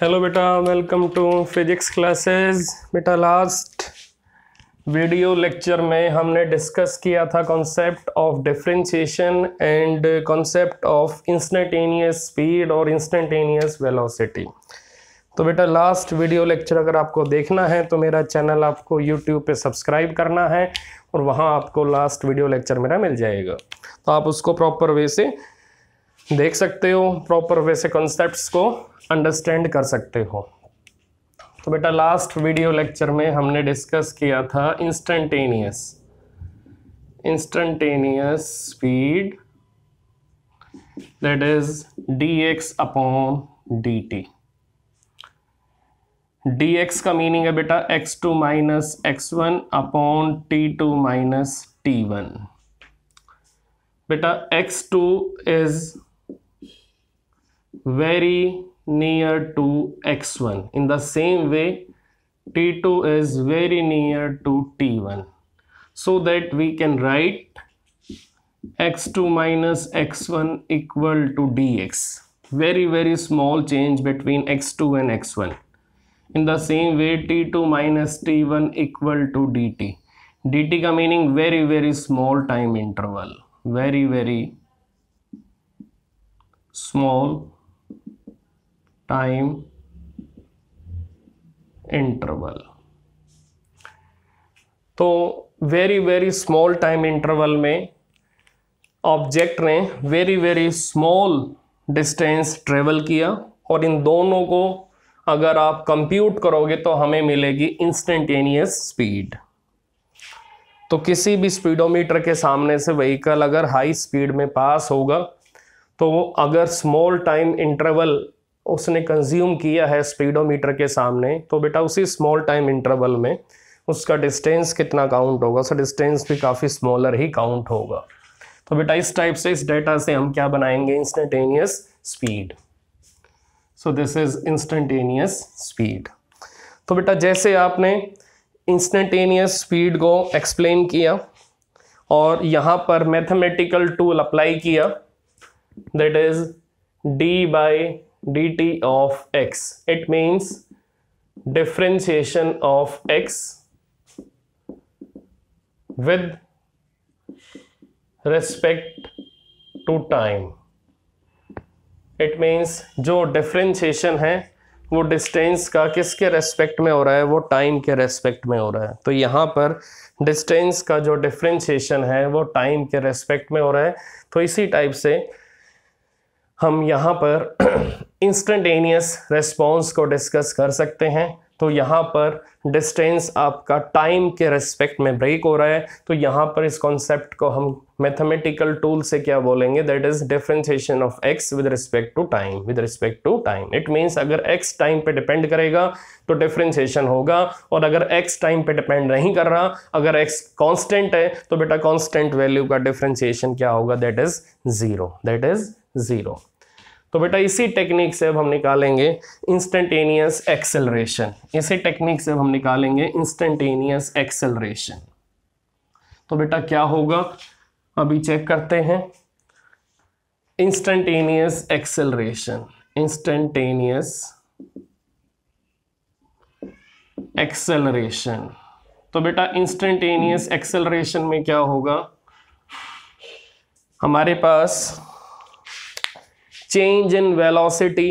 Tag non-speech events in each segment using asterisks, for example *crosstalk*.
Hello बेटा welcome to physics classes बेटा last video lecture में हमने डिस्कस किया था concept of differentiation and concept of instantaneous speed और इंस्टेंटेनियस वेलोसिटी तो बेटा लास्ट वीडियो लेक्चर अगर आपको देखना है तो मेरा चैनल आपको यूट्यूब पे सब्सक्राइब करना है और वहाँ आपको लास्ट वीडियो लेक्चर मेरा मिल जाएगा तो आप उसको प्रॉपर वे से देख सकते हो प्रॉपर वे से कॉन्सेप्ट को अंडरस्टैंड कर सकते हो तो बेटा लास्ट वीडियो लेक्चर में हमने डिस्कस किया था instantaneous instantaneous speed that is d x upon d t d x का मीनिंग है बेटा x two minus x one upon t two minus t one बेटा x two is very near to x1 in the same way t2 is very near to t1 so that we can write x2 minus x1 equal to dx very very small change between x2 and x1 in the same way t2 minus t1 equal to dt dt ka meaning very very small time interval very very small time interval तो very very small time interval में object ने very very small distance travel किया और इन दोनों को अगर आप compute करोगे तो हमें मिलेगी इंस्टेंटेनियस स्पीड तो किसी भी स्पीडोमीटर के सामने से व्हीकल अगर हाई स्पीड में पास होगा तो अगर स्मॉल टाइम इंटरवल उसने कंज्यूम किया है स्पीडोमीटर के सामने तो बेटा उसी स्मॉल टाइम इंटरवल में उसका डिस्टेंस कितना काउंट होगा उसका डिस्टेंस भी काफ़ी स्मॉलर ही काउंट होगा तो बेटा इस टाइप से इस डेटा से हम क्या बनाएंगे instantaneous speed so this is instantaneous speed तो बेटा जैसे आपने इंस्टेंटेनियस स्पीड को एक्सप्लेन किया और यहाँ पर मैथमेटिकल टूल अप्लाई किया that is d by d t of x it means differentiation of x with respect to time it means जो डिफ्रेंशिएशन है वो डिस्टेंस का किसके रेस्पेक्ट में हो रहा है वो टाइम के रेस्पेक्ट में हो रहा है तो यहाँ पर डिस्टेंस का जो डिफ्रेंशिएशन है वो टाइम के रेस्पेक्ट में हो रहा है तो इसी टाइप से हम यहाँ पर इंस्टेंटेनियस *clears throat* रेस्पॉन्स को डिस्कस कर सकते हैं तो यहाँ पर डिस्टेंस आपका टाइम के रेस्पेक्ट में ब्रेक हो रहा है तो यहाँ पर इस कॉन्सेप्ट को हम मैथमेटिकल टूल से क्या बोलेंगे that is differentiation of x with respect to time with respect to time it means अगर एक्स टाइम पे डिपेंड करेगा तो डिफ्रेंशिएशन होगा और अगर एक्स टाइम पे डिपेंड नहीं कर रहा अगर एक्स कॉन्स्टेंट है तो बेटा कॉन्स्टेंट वैल्यू का डिफ्रेंशिएशन क्या होगा that is zero that is zero तो बेटा इसी टेक्निक से अब हम निकालेंगे इंस्टेंटेनियस एक्सेलरेशन इसी टेक्निक से अब हम निकालेंगे इंस्टेंटेनियस एक्सेलरेशन तो बेटा क्या होगा अभी चेक करते हैं इंस्टेंटेनियस एक्सेलरेशन इंस्टेंटेनियस एक्सेलरेशन तो बेटा इंस्टेंटेनियस एक्सेलरेशन में क्या होगा हमारे पास चेंज इन वेलोसिटी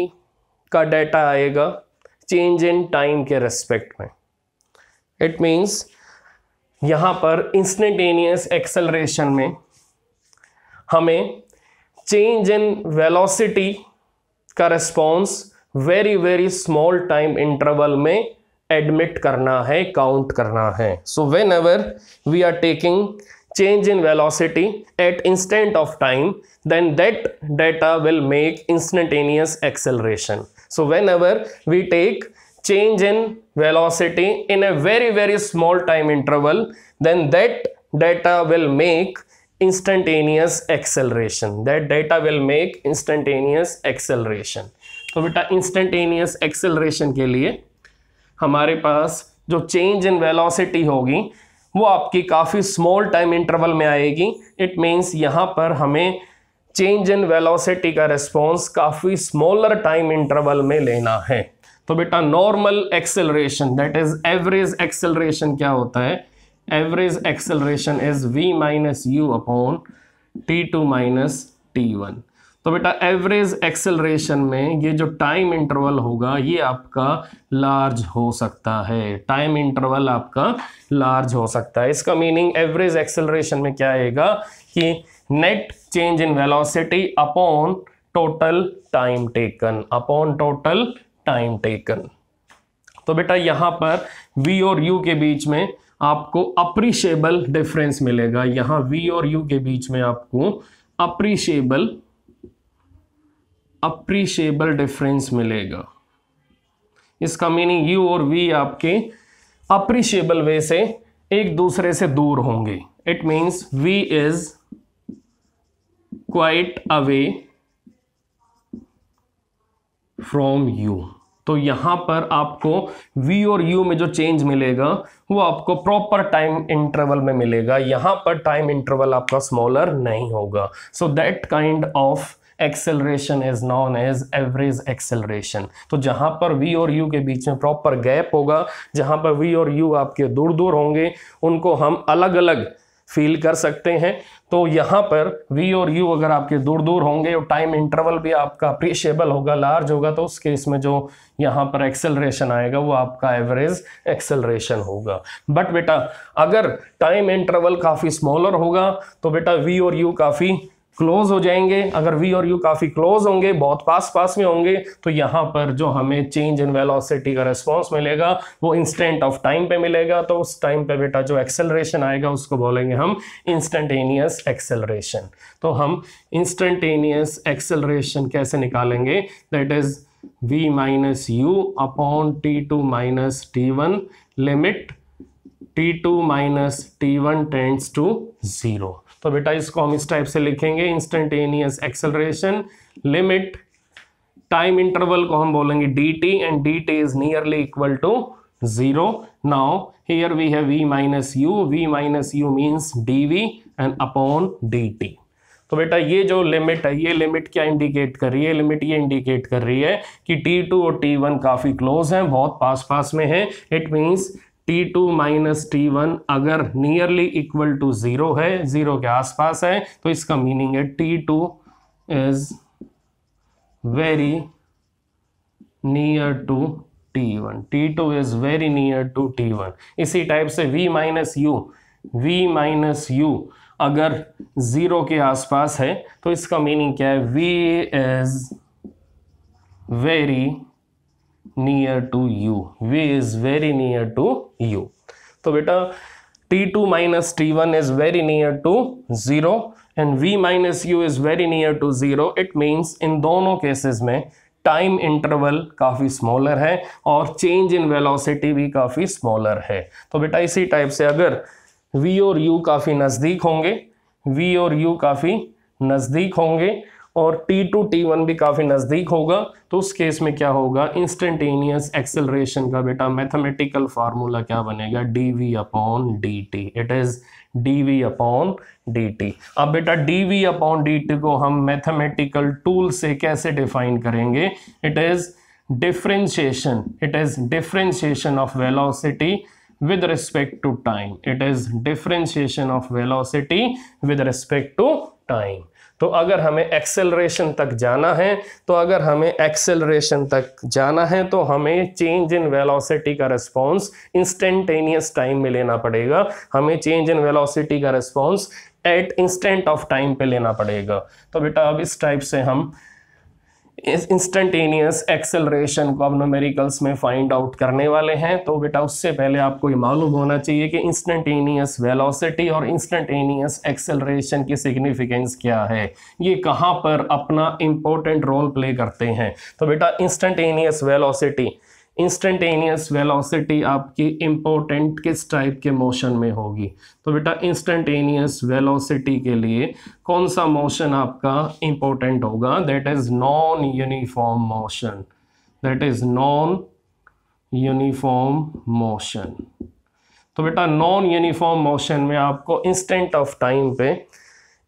का डाटा आएगा चेंज इन टाइम के रेस्पेक्ट में इट मीन्स यहाँ पर इंस्टेंटेनियस एक्सेलरेशन में हमें चेंज इन वेलोसिटी का response very very small time interval में एडमिट करना है काउंट करना है so whenever we are taking change in velocity at instant of time then that data will make instantaneous acceleration so whenever we take change in velocity in a very very small time interval then that data will make instantaneous acceleration that data will make instantaneous acceleration So, beta instantaneous acceleration. के लिए हमारे पास जो change in velocity होगी वो आपकी काफ़ी small time interval में आएगी इट मीन्स यहाँ पर हमें चेंज इन वेलोसिटी का रिस्पॉन्स काफ़ी स्मॉलर टाइम इंटरवल में लेना है तो बेटा normal acceleration that is average acceleration क्या होता है average acceleration is v minus u upon t two minus t one तो बेटा एवरेज एक्सेलरेशन में ये जो टाइम इंटरवल होगा ये आपका लार्ज हो सकता है टाइम इंटरवल आपका लार्ज हो सकता है इसका मीनिंग एवरेज एक्सेलरेशन में क्या आएगा कि net change in velocity upon total time taken upon total time taken तो बेटा यहां पर v और u के बीच में आपको अप्रिशिएबल डिफरेंस मिलेगा यहां v और u के बीच में आपको अप्रिशिएबल अप्रिशिएबल डिफरेंस मिलेगा इसका मीनिंग यू और वी आपके अप्रिशिएबल वे से एक दूसरे से दूर होंगे it means v is quite away from u तो यहां पर आपको वी और यू में जो चेंज मिलेगा वो आपको प्रॉपर टाइम इंटरवल में मिलेगा यहां पर टाइम इंटरवल आपका स्मॉलर नहीं होगा so that kind of acceleration is known as average acceleration तो जहाँ पर वी और यू के बीच में प्रॉपर गैप होगा जहाँ पर वी और यू आपके दूर दूर होंगे उनको हम अलग अलग फील कर सकते हैं तो यहाँ पर वी और यू अगर आपके दूर दूर होंगे और टाइम इंटरवल भी आपका अप्रिशिएबल होगा लार्ज होगा तो उस केस में जो यहाँ पर एक्सेलरेशन आएगा वो आपका एवरेज एक्सेलरेशन होगा बट बेटा अगर टाइम इंटरवल काफ़ी स्मॉलर होगा तो बेटा वी और यू काफ़ी क्लोज हो जाएंगे अगर वी और यू काफ़ी क्लोज होंगे बहुत पास पास में होंगे तो यहाँ पर जो हमें चेंज इन वेलोसिटी का रेस्पॉन्स मिलेगा वो इंस्टेंट ऑफ टाइम पे मिलेगा तो उस टाइम पे बेटा जो एक्सेलरेशन आएगा उसको बोलेंगे हम इंस्टेंटेनियस एक्सेलरेशन तो हम इंस्टेंटेनियस एक्सेलरेशन कैसे निकालेंगे that is v minus u upon t two minus t one limit t two minus t one tends to zero तो बेटा इसको हम इस टाइप से लिखेंगे instantaneous acceleration limit time interval को हम बोलेंगे d t and d t is nearly equal to zero now here we have v minus u v minus u means d v and upon d t तो बेटा ये जो limit है ये limit क्या इंडिकेट कर रही है लिमिट ये इंडिकेट कर रही है कि T2 और T1 काफ़ी क्लोज हैं बहुत पास पास में हैं it means t two minus t one अगर नियरली इक्वल टू ज़ीरो है ज़ीरो के आसपास है तो इसका मीनिंग है t two is very near to t one t two is very near to t one इसी टाइप से v minus u v minus u अगर ज़ीरो के आसपास है तो इसका मीनिंग क्या है v is very near to u v is very near to u तो बेटा t two minus t one is very near to zero and v minus u is very near to zero it means in दोनों cases में time interval काफ़ी smaller है और change in velocity भी काफ़ी smaller है तो बेटा इसी टाइप से अगर v और u काफ़ी नज़दीक होंगे v और u काफ़ी नज़दीक होंगे और टी टू टी वन भी काफ़ी नज़दीक होगा तो उस केस में क्या होगा इंस्टेंटेनियस एक्सेलरेशन का बेटा मैथमेटिकल फार्मूला क्या बनेगा d v upon d t it is d v upon d t अब बेटा d v upon d t को हम मैथमेटिकल टूल से कैसे डिफाइन करेंगे it is differentiation it is differentiation of velocity with respect to time it is differentiation of velocity with respect to time तो अगर हमें एक्सेलरेशन तक जाना है तो अगर हमें एक्सेलरेशन तक जाना है तो हमें चेंज इन वेलोसिटी का रिस्पांस इंस्टेंटेनियस टाइम में लेना पड़ेगा हमें चेंज इन वेलोसिटी का response at instant of time पे लेना पड़ेगा तो बेटा अब इस टाइप से हम इंस्टेंटेनियस एक्सेलरेशन को अब नोमेरिकल्स में फाइंड आउट करने वाले हैं तो बेटा उससे पहले आपको ये मालूम होना चाहिए कि इंस्टेंटेनियस वेलोसिटी और इंस्टेंटेनियस एक्सेलरेशन की सिग्निफिकेंस क्या है ये कहाँ पर अपना इम्पोर्टेंट रोल प्ले करते हैं तो बेटा इंस्टेंटेनियस वेलोसिटी इंस्टेंटेनियस वेलोसिटी आपकी इम्पोर्टेंट किस टाइप के मोशन में होगी तो बेटा इंस्टेंटेनियस वेलोसिटी के लिए कौन सा मोशन आपका इम्पोर्टेंट होगा that is non uniform motion that is non uniform motion तो बेटा नॉन यूनिफॉर्म मोशन में आपको इंस्टेंट ऑफ टाइम पे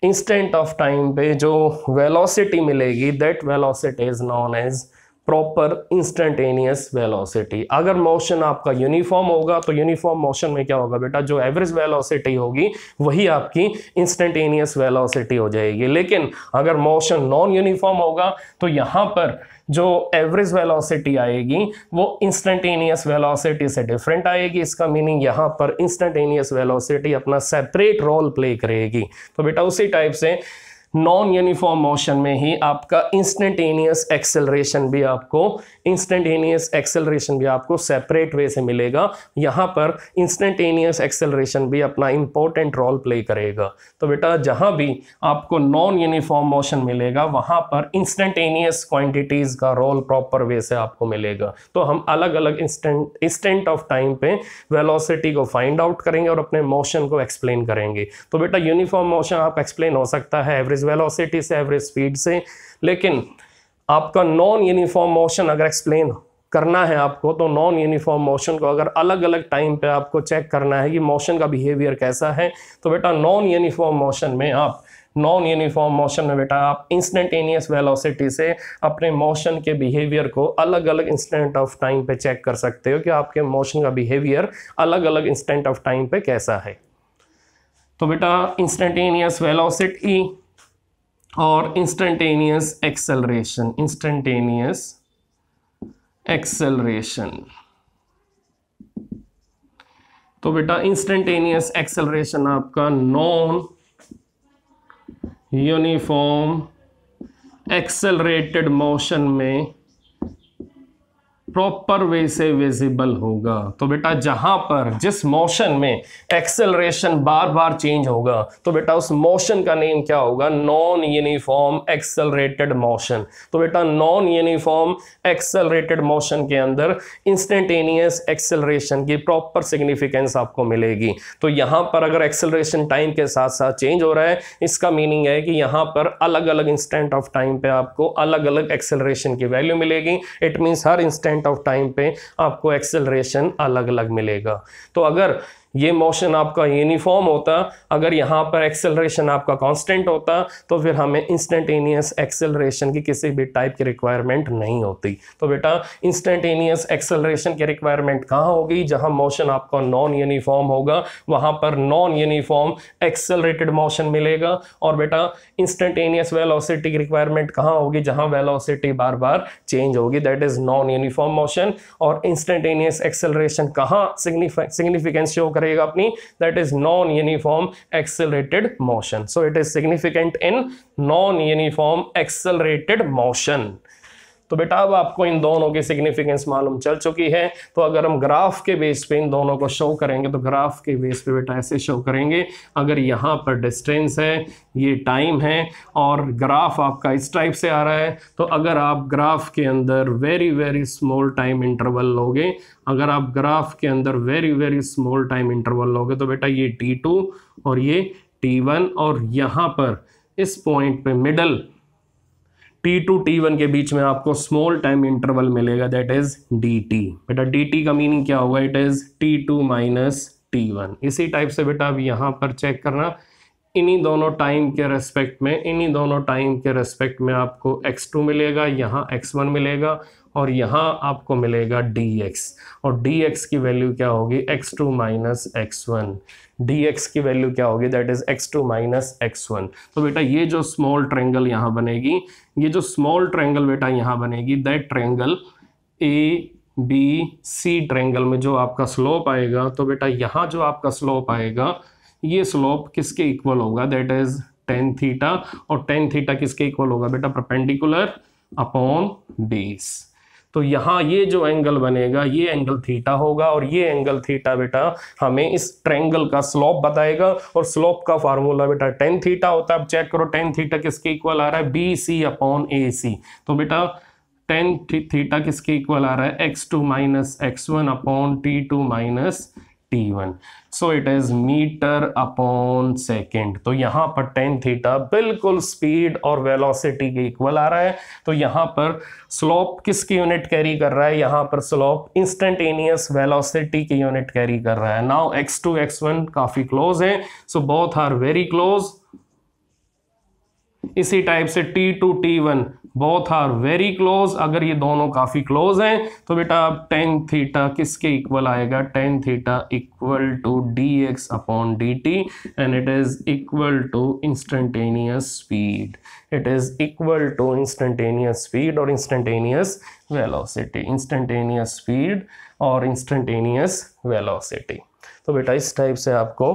इंस्टेंट ऑफ टाइम पे जो वेलोसिटी मिलेगी that velocity is known as proper instantaneous velocity अगर मोशन आपका यूनिफॉर्म होगा तो यूनिफॉर्म मोशन में क्या होगा बेटा जो एवरेज वेलोसिटी होगी वही आपकी इंस्टेंटेनियस वेलोसिटी हो जाएगी लेकिन अगर मोशन नॉन यूनिफॉर्म होगा तो यहाँ पर जो एवरेज वेलोसिटी आएगी वो इंस्टेंटेनियस वेलोसिटी से डिफरेंट आएगी इसका मीनिंग यहाँ पर इंस्टेंटेनियस वेलोसिटी अपना सेपरेट रोल प्ले करेगी तो बेटा उसी टाइप से नॉन यूनिफॉर्म मोशन में ही आपका इंस्टेंटेनियस एक्सेलरेशन भी आपको इंस्टेंटेनियस एक्सेलरेशन भी आपको सेपरेट वे से मिलेगा यहाँ पर इंस्टेंटेनियस एक्सेलरेशन भी अपना इंपॉर्टेंट रोल प्ले करेगा तो बेटा जहाँ भी आपको नॉन यूनिफॉर्म मोशन मिलेगा वहाँ पर इंस्टेंटेनियस क्वांटिटीज़ का रोल प्रॉपर वे से आपको मिलेगा तो हम अलग अलग इंस्टेंट इंस्टेंट ऑफ टाइम पे वेलोसिटी को फाइंड आउट करेंगे और अपने मोशन को एक्सप्लेन करेंगे तो बेटा यूनिफॉर्म मोशन आप एक्सप्लेन हो सकता है एवरेज वेलोसिटी से एवरेज स्पीड से लेकिन आपका नॉन यूनिफॉर्म मोशन अगर एक्सप्लेन करना है आपको तो नॉन यूनिफॉर्म मोशन को अगर अलग अलग टाइम पे आपको चेक करना है कि मोशन का बिहेवियर कैसा है तो बेटा नॉन यूनिफॉर्म मोशन में आप नॉन यूनिफॉर्म मोशन में बेटा आप इंस्टेंटेनियस वेलोसिटी से अपने मोशन के बिहेवियर को अलग अलग इंस्टेंट ऑफ टाइम पे चेक कर सकते हो कि आपके मोशन का बिहेवियर अलग अलग इंस्टेंट ऑफ टाइम पे कैसा है तो बेटा इंस्टेंटेनियस वेलोसिटी और इंस्टेंटेनियस एक्सेलरेशन इंस्टेंटेनियस एक्सेलरेशन तो बेटा इंस्टेंटेनियस एक्सेलरेशन आपका नॉन यूनिफॉर्म एक्सेलरेटेड मोशन में प्रॉपर वे से विजिबल होगा तो बेटा जहां पर जिस मोशन में एक्सेलरेशन बार बार चेंज होगा तो बेटा उस मोशन का नेम क्या होगा नॉन यूनिफॉर्म एक्सेलरेटेड मोशन तो बेटा नॉन यूनिफॉर्म एक्सेलरेटेड मोशन के अंदर इंस्टेंटेनियस एक्सेलरेशन की प्रॉपर सिग्निफिकेंस आपको मिलेगी तो यहां पर अगर एक्सेलरेशन टाइम के साथ साथ चेंज हो रहा है इसका मीनिंग है कि यहां पर अलग अलग इंस्टेंट ऑफ टाइम पे आपको अलग अलग एक्सेलरेशन की वैल्यू मिलेगी इट मीन्स हर इंस्टेंट ऑफ टाइम पे आपको एक्सेलरेशन अलग अलग मिलेगा तो अगर ये मोशन आपका यूनिफॉर्म होता अगर यहाँ पर एक्सेलरेशन आपका कांस्टेंट होता तो फिर हमें इंस्टेंटेनियस एक्सेलरेशन की किसी भी टाइप की रिक्वायरमेंट नहीं होती तो बेटा इंस्टेंटेनियस एक्सेलरेशन की रिक्वायरमेंट कहाँ होगी जहाँ मोशन आपका नॉन यूनिफॉर्म होगा वहाँ पर नॉन यूनिफॉर्म एक्सेलरेटेड मोशन मिलेगा और बेटा इंस्टेंटेनियस वेलोसिटी की रिक्वायरमेंट कहाँ होगी जहाँ वेलोसिटी बार बार चेंज होगी that is non uniform motion और इंस्टेंटेनियस एक्सेलरेशन कहाँ सिग्निफिकेंस शो करेगा रहेगा अपनी that is non uniform accelerated motion so it is significant in non uniform accelerated motion तो बेटा अब आपको इन दोनों की सिग्निफिकेंस मालूम चल चुकी है तो अगर हम ग्राफ के बेस पे इन दोनों को शो करेंगे तो ग्राफ के बेस पे बेटा ऐसे शो करेंगे अगर यहाँ पर डिस्टेंस है ये टाइम है और ग्राफ आपका इस टाइप से आ रहा है तो अगर आप ग्राफ के अंदर very very small time interval लोगे अगर आप ग्राफ के अंदर very very small time interval लोगे तो बेटा ये टी टू और ये टी वन और यहाँ पर इस पॉइंट पे middle t two t one के बीच में आपको स्मॉल टाइम इंटरवल मिलेगा दैट इज डी टी बेटा डी टी का मीनिंग क्या होगा it is t two minus t one इसी टाइप से बेटा अब यहाँ पर चेक करना इन्हीं दोनों टाइम के रेस्पेक्ट में इन्हीं दोनों टाइम के रेस्पेक्ट में आपको एक्स टू मिलेगा यहाँ एक्स वन मिलेगा और यहाँ आपको मिलेगा डी एक्स और डी एक्स की वैल्यू क्या होगी x two minus x one d x की वैल्यू क्या होगी that is x two minus x one तो बेटा ये जो स्मॉल ट्रेंगल यहाँ बनेगी ये जो स्मॉल ट्रेंगल बेटा यहाँ बनेगी that triangle A B C triangle में जो आपका स्लोप आएगा तो बेटा यहाँ जो आपका स्लोप आएगा ये स्लोप किसके इक्वल होगा दैट इज टेन थीटा और टेन थीटा किसके इक्वल होगा बेटा परपेंडिकुलर अपॉन बेस तो यहाँ ये जो एंगल बनेगा ये एंगल थीटा होगा और ये एंगल थीटा बेटा हमें इस ट्रेंगल का स्लोप बताएगा और स्लोप का फार्मूला बेटा टेन थीटा होता है अब चेक करो टेन थीटा किसके इक्वल आ रहा है B C upon A C तो बेटा टेन थीटा किसके इक्वल आ रहा है x two minus x one upon t two minus t one so it is metre upon second तो यहां पर टेन थीटा बिल्कुल स्पीड और वेलोसिटी के इक्वल आ रहा है तो यहां पर स्लोप किसकी यूनिट कैरी कर रहा है यहां पर स्लोप इंस्टेंटेनियस वेलोसिटी की यूनिट कैरी कर रहा है now x two x one काफ़ी क्लोज है so both are very close इसी टाइप से t two t one both are very close अगर ये दोनों काफ़ी क्लोज हैं तो बेटा अब टेन थीटा किसके इक्वल आएगा tan theta equal to d x upon d t and it is equal to instantaneous speed it is equal to instantaneous speed और इंस्टेंटेनियस वेलोसिटी इंस्टेंटेनियस स्पीड और इंस्टेंटेनियस वेलोसिटी तो बेटा इस type से आपको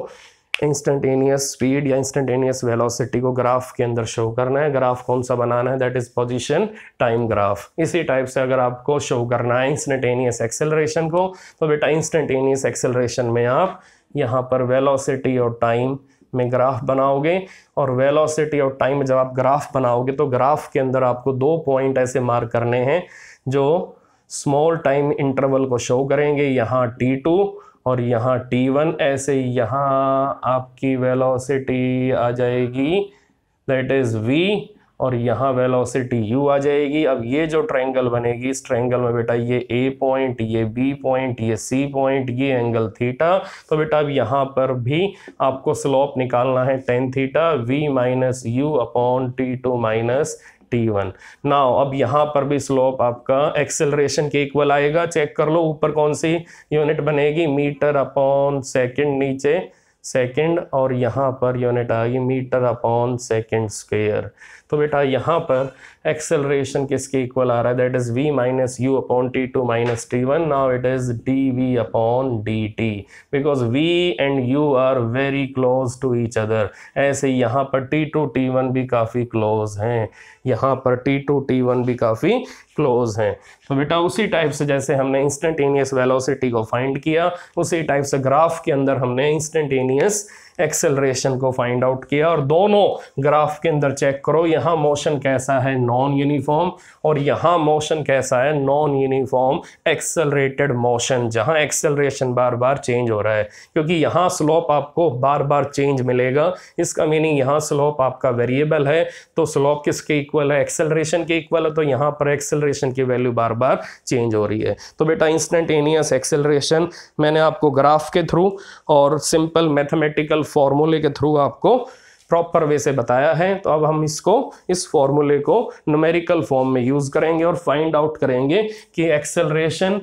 instantaneous speed या instantaneous velocity को graph के अंदर शो करना है ग्राफ कौन सा बनाना है that is position time graph इसी टाइप से अगर आपको शो करना है इंस्टेंटेनियस एक्सेलरेशन को तो बेटा इंस्टेंटेनियस एक्सेलरेशन में आप यहाँ पर वेलोसिटी और टाइम में ग्राफ बनाओगे और वेलोसिटी और टाइम जब आप ग्राफ बनाओगे तो ग्राफ के अंदर आपको दो पॉइंट ऐसे मार्क करने हैं जो स्मॉल टाइम इंटरवल को शो करेंगे यहाँ टी टू और यहाँ टी वन ऐसे यहाँ आपकी वेलोसिटी आ जाएगी दैट इज़ वी और यहाँ वेलोसिटी u आ जाएगी अब ये जो ट्रायंगल बनेगी इस ट्रायंगल में बेटा ये a पॉइंट ये b पॉइंट ये c पॉइंट ये एंगल थीटा तो बेटा अब यहाँ पर भी आपको स्लोप निकालना है tan theta v minus u upon t two minus t one ना अब यहाँ पर भी स्लोप आपका एक्सेलरेशन के इक्वल आएगा चेक कर लो ऊपर कौन सी यूनिट बनेगी मीटर अपॉन सेकेंड नीचे सेकेंड और यहाँ पर यूनिट आ गई मीटर अपॉन सेकेंड स्क्वेयर तो बेटा यहाँ पर एक्सेलरेशन किसके इक्वल आ रहा है that is v minus u upon t two minus t one now it is d v upon d t because v and u are very close to each other ऐसे यहाँ पर T two t one भी काफ़ी close हैं यहाँ पर T two t one भी काफ़ी क्लोज हैं तो बेटा उसी टाइप से जैसे हमने इंस्टेंटेनियस वेलोसिटी को फाइंड किया उसी टाइप से ग्राफ के अंदर हमने इंस्टेंटेनियस एक्सेलरेशन को फाइंड आउट किया और दोनों ग्राफ के अंदर चेक करो यहाँ मोशन कैसा है नॉन यूनिफॉर्म और यहाँ मोशन कैसा है नॉन यूनिफॉर्म एक्सेलरेटेड मोशन जहाँ एक्सेलरेशन बार बार चेंज हो रहा है क्योंकि यहाँ स्लोप आपको बार बार चेंज मिलेगा इसका मीनिंग यहाँ स्लोप आपका वेरिएबल है तो स्लोप किसके इक्वल है एक्सेलरेशन के इक्वल है तो यहाँ पर एक्सेलरेशन की वैल्यू बार बार चेंज हो रही है तो बेटा इंस्टेंटेनियस एक्सेलरेशन मैंने आपको ग्राफ के थ्रू और सिंपल मैथमेटिकल फॉर्मूले के थ्रू आपको प्रॉपर वे से बताया है तो अब हम इसको इस फॉर्मूले को नुमेरिकल फॉर्म में यूज़ करेंगे और फाइंड आउट करेंगे कि एक्सेलरेशन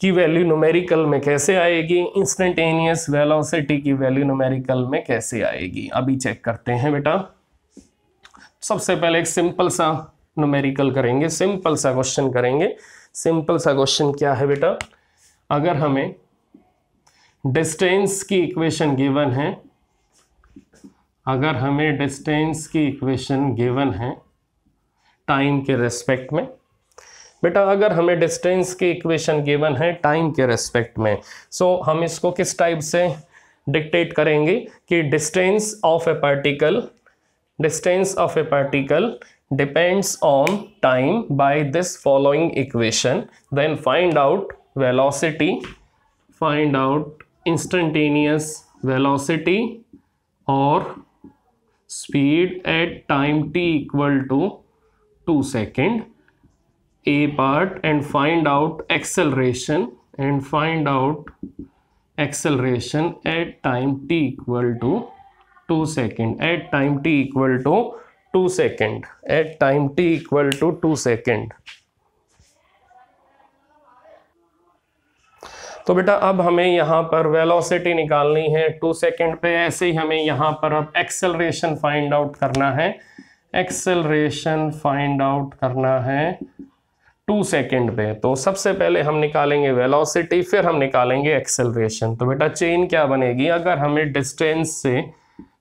की वैल्यू न्यूमेरिकल में कैसे आएगी इंस्टेंटेनियस वेलोसिटी की वैल्यू नुमेरिकल में कैसे आएगी अभी चेक करते हैं बेटा सबसे पहले एक सिंपल सा नुमेरिकल करेंगे सिंपल सा क्वेश्चन करेंगे सिंपल सा क्वेश्चन क्या है बेटा अगर हमें डिस्टेंस की इक्वेशन गिवन है अगर हमें डिस्टेंस की इक्वेशन गिवन है टाइम के रेस्पेक्ट में बेटा अगर हमें डिस्टेंस की इक्वेशन गिवन है टाइम के रेस्पेक्ट में सो so, हम इसको किस टाइप से डिक्टेट करेंगे कि distance of a particle distance of a particle depends on time by this following equation then find out velocity find out instantaneous velocity or speed at time t equal to 2 second a part and find out acceleration and find out acceleration at time t equal to 2 second at time t equal to 2 second at time t equal to 2 second तो बेटा अब हमें यहाँ पर velocity निकालनी है to second पे ऐसे ही हमें यहाँ पर अब एक्सेलरेशन फाइंड आउट करना है एक्सेलरेशन फाइंड आउट करना है टू सेकेंड पे तो सबसे पहले हम निकालेंगे वेलोसिटी फिर हम निकालेंगे एक्सेलरेशन तो बेटा चेन क्या बनेगी अगर हमें डिस्टेंस से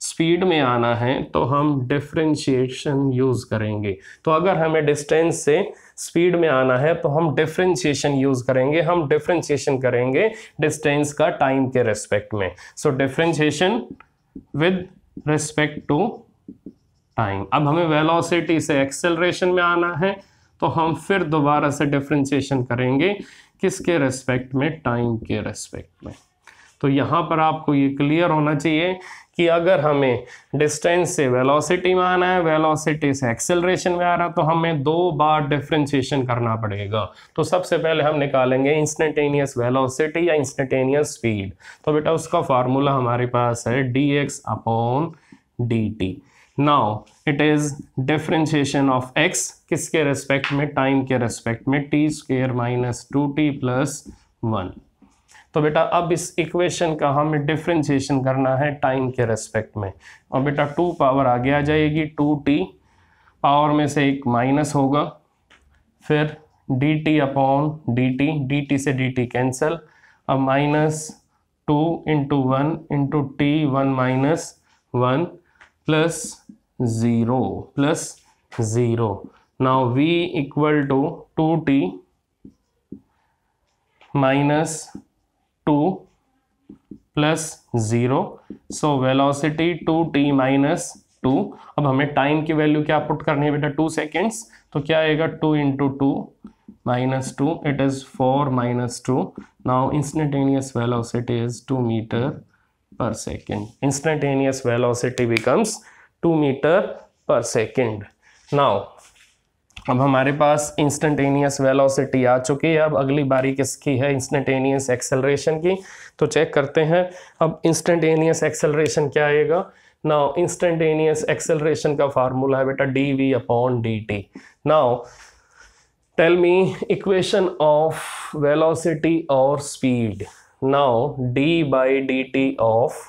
स्पीड में आना है तो हम डिफ्रेंशिएशन यूज़ करेंगे तो अगर हमें डिस्टेंस से स्पीड में आना है तो हम डिफ्रेंशिएशन यूज़ करेंगे हम डिफ्रेंशिएशन करेंगे डिस्टेंस का टाइम के रेस्पेक्ट में so differentiation with respect to time अब हमें वेलोसिटी से एक्सेलरेशन में आना है तो हम फिर दोबारा से डिफ्रेंशिएशन करेंगे किसके रेस्पेक्ट में टाइम के रेस्पेक्ट में तो यहाँ पर आपको ये क्लियर होना चाहिए कि अगर हमें डिस्टेंस से वेलोसिटी में आना है वेलोसिटी से एक्सेलरेशन में आ रहा तो हमें दो बार डिफ्रेंशिएशन करना पड़ेगा तो सबसे पहले हम निकालेंगे इंस्टेंटेनियस वेलोसिटी या इंस्टेंटेनियस स्पीड तो बेटा उसका फार्मूला हमारे पास है d x upon d t now it is differentiation of x किसके रेस्पेक्ट में टाइम के रेस्पेक्ट में t square minus two t plus one तो बेटा अब इस इक्वेशन का हमें डिफ्रेंशिएशन करना है टाइम के रेस्पेक्ट में और बेटा टू पावर आगे आ जाएगी टू टी पावर में से एक माइनस होगा फिर d t upon d t d t से डी टी कैंसल अब minus two into one into t one minus one plus zero plus zero now v equal to two t minus two plus zero so velocity two t minus two अब हमें time की value क्या put करनी है बेटा two seconds तो क्या आएगा two into two minus two it is four minus two now instantaneous velocity is two metre per second instantaneous velocity becomes two metre per second now अब हमारे पास इंस्टेंटेनियस वेलोसिटी आ चुकी है अब अगली बारी किसकी है इंस्टेंटेनियस एक्सेलरेशन की तो चेक करते हैं अब इंस्टेंटेनियस एक्सेलरेशन क्या आएगा नाउ इंस्टेंटेनियस एक्सेलरेशन का फार्मूला है बेटा d v upon d t now tell me equation of velocity और speed now d by d t of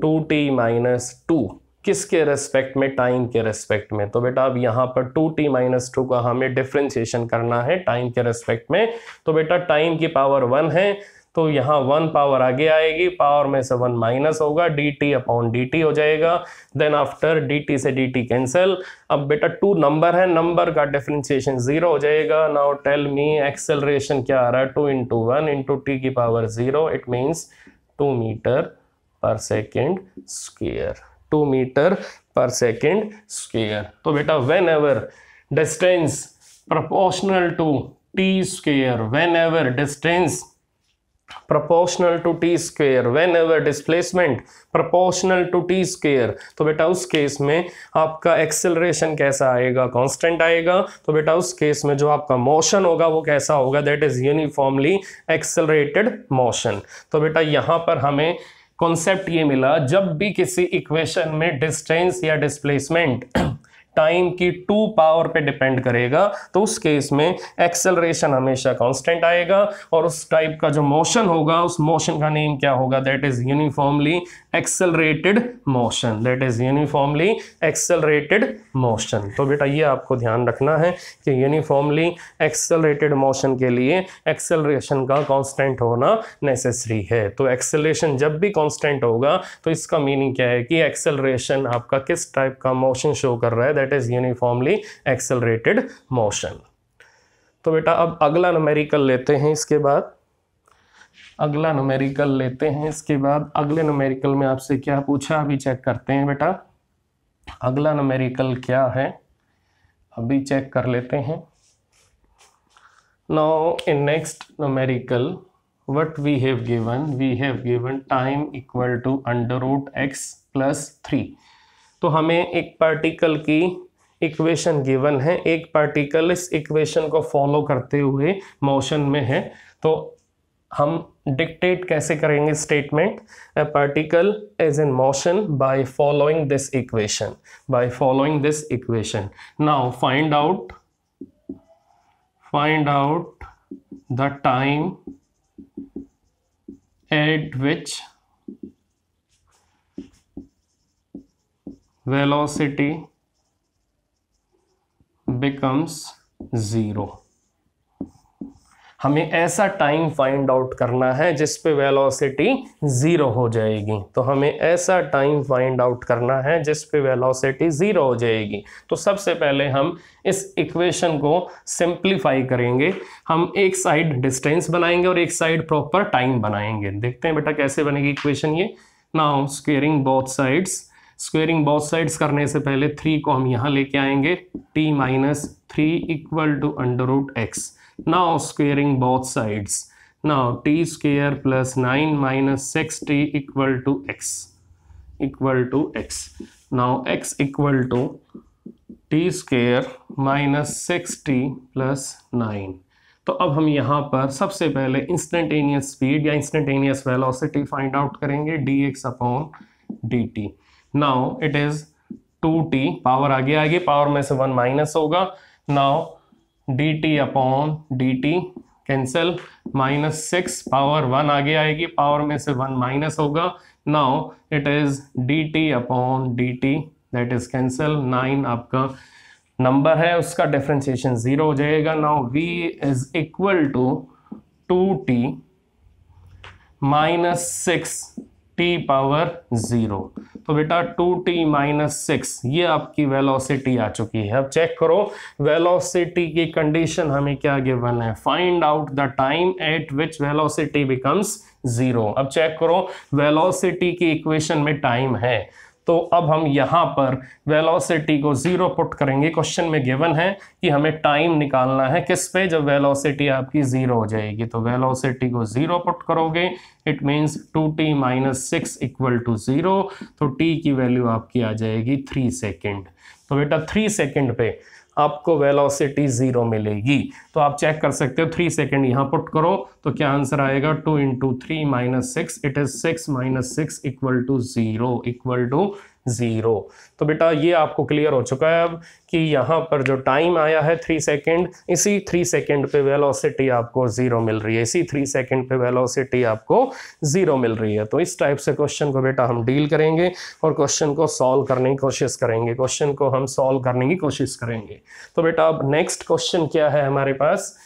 two t minus two किसके रेस्पेक्ट में टाइम के रेस्पेक्ट में तो बेटा अब यहाँ पर टू टी माइनस टू का हमें डिफ्रेंशिएशन करना है टाइम के रेस्पेक्ट में तो बेटा टाइम की पावर वन है तो यहाँ वन पावर आगे आएगी पावर में से वन माइनस होगा d t upon d t हो जाएगा देन आफ्टर डी टी से डी टी कैंसिल अब बेटा टू नंबर है नंबर का डिफ्रेंशिएशन जीरो हो जाएगा नाउ टेल मी एक्सेलरेशन क्या आ रहा है two into one into t की power zero it means two metre per second square two metre per second square तो बेटा whenever distance proportional to t square whenever distance proportional to t square whenever displacement proportional to t square तो बेटा उस case में आपका acceleration कैसा आएगा constant आएगा तो बेटा उस केस में जो आपका मोशन होगा वो कैसा होगा that is uniformly accelerated motion तो बेटा यहाँ पर हमें कॉन्सेप्ट ये मिला जब भी किसी इक्वेशन में डिस्टेंस या डिस्प्लेसमेंट टाइम की टू पावर पे डिपेंड करेगा तो उस केस में एक्सेलरेशन हमेशा कांस्टेंट आएगा और उस टाइप का जो मोशन होगा उस मोशन का नेम क्या होगा that is uniformly accelerated motion that is uniformly accelerated motion तो बेटा ये आपको ध्यान रखना है कि यूनिफॉर्मली एक्सेलरेटेड मोशन के लिए एक्सेलरेशन का कॉन्स्टेंट होना नेसेसरी है तो एक्सेलरेशन जब भी कॉन्स्टेंट होगा तो इसका मीनिंग क्या है कि एक्सेलरेशन आपका किस टाइप का मोशन शो कर रहा है that that is uniformly accelerated motion तो बेटा अब अगला नुमेरिकल लेते हैं इसके बाद अगला नुमेरिकल लेते हैं इसके बाद अगले नुमेरिकल में आपसे क्या पूछा अभी चेक करते हैं बेटा अगला नुमेरिकल क्या है अभी चेक कर लेते हैं now in next numerical what we have given we have given time equal to under root x plus three तो हमें एक पार्टिकल की इक्वेशन गिवन है एक पार्टिकल इस इक्वेशन को फॉलो करते हुए मोशन में है तो हम डिक्टेट कैसे करेंगे statement a particle is in motion by following this equation by following this equation now find out find out the time at which velocity becomes zero हमें ऐसा टाइम फाइंड आउट करना है जिस पे वेलोसिटी ज़ीरो हो जाएगी तो हमें ऐसा टाइम फाइंड आउट करना है जिस पे वेलोसिटी ज़ीरो हो जाएगी तो सबसे पहले हम इस इक्वेशन को सिंप्लीफाई करेंगे हम एक साइड डिस्टेंस बनाएंगे और एक साइड प्रॉपर टाइम बनाएंगे देखते हैं बेटा कैसे बनेगी इक्वेशन ये now squaring both sides squaring both sides करने से पहले थ्री को हम यहाँ लेके आएंगे t minus three equal to under root x now squaring both sides now t square plus nine minus six t equal to x equal to x now x equal to t square minus six t plus nine तो अब हम यहाँ पर सबसे पहले instantaneous speed या instantaneous velocity find out करेंगे d x upon d t now it is two t power आगे आगे पावर में से वन माइनस होगा now d t upon d t cancel minus six power one आगे आएगी power में से वन माइनस होगा now it is d t upon d t that is cancel nine आपका नंबर है उसका डिफ्रेंशिएशन ज़ीरो हो जाएगा now v is equal to two t minus six T power zero तो बेटा टू टी माइनस सिक्स ये आपकी velocity आ चुकी है अब चेक करो वेलोसिटी की कंडीशन हमें क्या गिवन है find out the time at which velocity becomes zero अब चेक करो वेलोसिटी की इक्वेशन में टाइम है तो अब हम यहां पर वेलोसिटी को ज़ीरो पुट करेंगे क्वेश्चन में गिवन है कि हमें टाइम निकालना है किस पे जब वेलोसिटी आपकी ज़ीरो हो जाएगी तो वेलोसिटी को ज़ीरो पुट करोगे it means two t minus six equal to zero तो टी की वैल्यू आपकी आ जाएगी थ्री सेकेंड तो बेटा थ्री सेकेंड पे आपको वेलोसिटी ज़ीरो मिलेगी तो आप चेक कर सकते हो थ्री सेकेंड यहाँ पुट करो तो क्या आंसर आएगा two into three minus six it is six minus six equal to zero equal to zero तो बेटा ये आपको क्लियर हो चुका है अब कि यहाँ पर जो टाइम आया है थ्री सेकेंड इसी थ्री सेकेंड पे वेलोसिटी आपको ज़ीरो मिल रही है इसी थ्री सेकेंड पे वेलोसिटी आपको ज़ीरो मिल रही है तो इस टाइप से क्वेश्चन को बेटा हम डील करेंगे और क्वेश्चन को सॉल्व करने की कोशिश करेंगे क्वेश्चन को हम सॉल्व करने की कोशिश करेंगे तो बेटा अब नेक्स्ट क्वेश्चन क्या है हमारे पास